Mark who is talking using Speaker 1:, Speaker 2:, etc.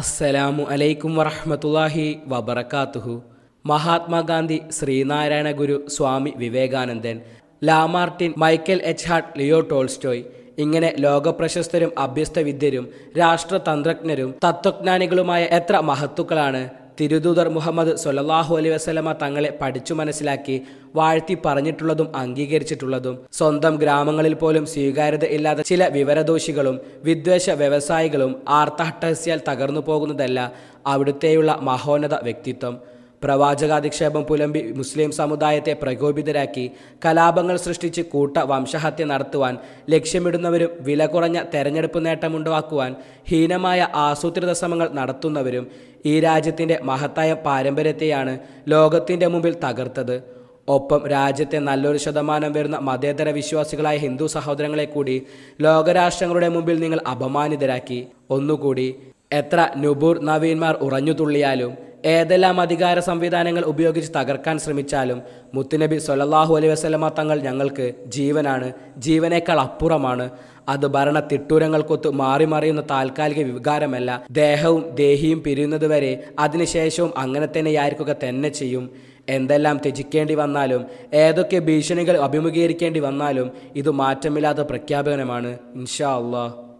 Speaker 1: അസ്സലാമു അലൈക്കും വറഹമത്തല്ലാഹി വബർക്കാത്തുഹു മഹാത്മാഗാന്ധി ശ്രീനാരായണ ഗുരു സ്വാമി വിവേകാനന്ദൻ ലാമാർട്ടിൻ Michael H heart Leo Tolstoy ഇങ്ങനെ ലോകപ്രശസ്തരും അഭ്യസ്തവിദ്യരും രാഷ്ട്രതന്ത്രജ്ഞരും തത്വജ്ഞാനികളുമായ എത്ര മഹത്തുക്കളാണ് തിരുദൂതർ മുഹമ്മദ് സൊല്ലാഹു അലൈ വസ്ലമ തങ്ങളെ പഠിച്ചു മനസ്സിലാക്കി വാഴ്ത്തി പറഞ്ഞിട്ടുള്ളതും അംഗീകരിച്ചിട്ടുള്ളതും സ്വന്തം ഗ്രാമങ്ങളിൽ പോലും സ്വീകാര്യത ഇല്ലാത്ത ചില വിവരദോഷികളും വിദ്വേഷ വ്യവസായികളും ആർത്തഹട്ടഹസ്യാൽ തകർന്നു പോകുന്നതല്ല അവിടുത്തെയുള്ള മഹോന്നത വ്യക്തിത്വം പ്രവാചകാധിക്ഷേപം പുലമ്പി മുസ്ലിം സമുദായത്തെ പ്രകോപിതരാക്കി കലാപങ്ങൾ സൃഷ്ടിച്ച് കൂട്ട വംശഹത്യ നടത്തുവാൻ ലക്ഷ്യമിടുന്നവരും വില കുറഞ്ഞ തെരഞ്ഞെടുപ്പ് നേട്ടമുണ്ടാക്കുവാൻ ഹീനമായ ആസൂത്രിത ശ്രമങ്ങൾ നടത്തുന്നവരും ഈ രാജ്യത്തിൻ്റെ മഹത്തായ പാരമ്പര്യത്തെയാണ് ലോകത്തിൻ്റെ മുമ്പിൽ തകർത്തത് ഒപ്പം രാജ്യത്തെ നല്ലൊരു ശതമാനം വരുന്ന മതേതര വിശ്വാസികളായ ഹിന്ദു സഹോദരങ്ങളെ കൂടി ലോകരാഷ്ട്രങ്ങളുടെ മുമ്പിൽ നിങ്ങൾ അപമാനിതരാക്കി ഒന്നുകൂടി എത്ര നുബൂർ നവീന്മാർ ഉറഞ്ഞു തുള്ളിയാലും ഏതെല്ലാം അധികാര സംവിധാനങ്ങൾ ഉപയോഗിച്ച് തകർക്കാൻ ശ്രമിച്ചാലും മുത്തുനബി സൊല്ലാഹു അലൈ വസ്ലമ തങ്ങൾ ഞങ്ങൾക്ക് ജീവനാണ് ജീവനേക്കാൾ അപ്പുറമാണ് അത് ഭരണ തിട്ടൂരങ്ങൾക്കൊത്ത് മാറി മറിയുന്ന താൽക്കാലിക വികാരമല്ല ദേഹവും ദേഹിയും പിരിയുന്നതുവരെ അതിനുശേഷവും അങ്ങനെ തന്നെയായിരിക്കുക തന്നെ ചെയ്യും എന്തെല്ലാം ത്യജിക്കേണ്ടി വന്നാലും ഏതൊക്കെ ഭീഷണികൾ അഭിമുഖീകരിക്കേണ്ടി വന്നാലും ഇത് മാറ്റമില്ലാത്ത പ്രഖ്യാപനമാണ് ഇൻഷാ അള്ളാഹ്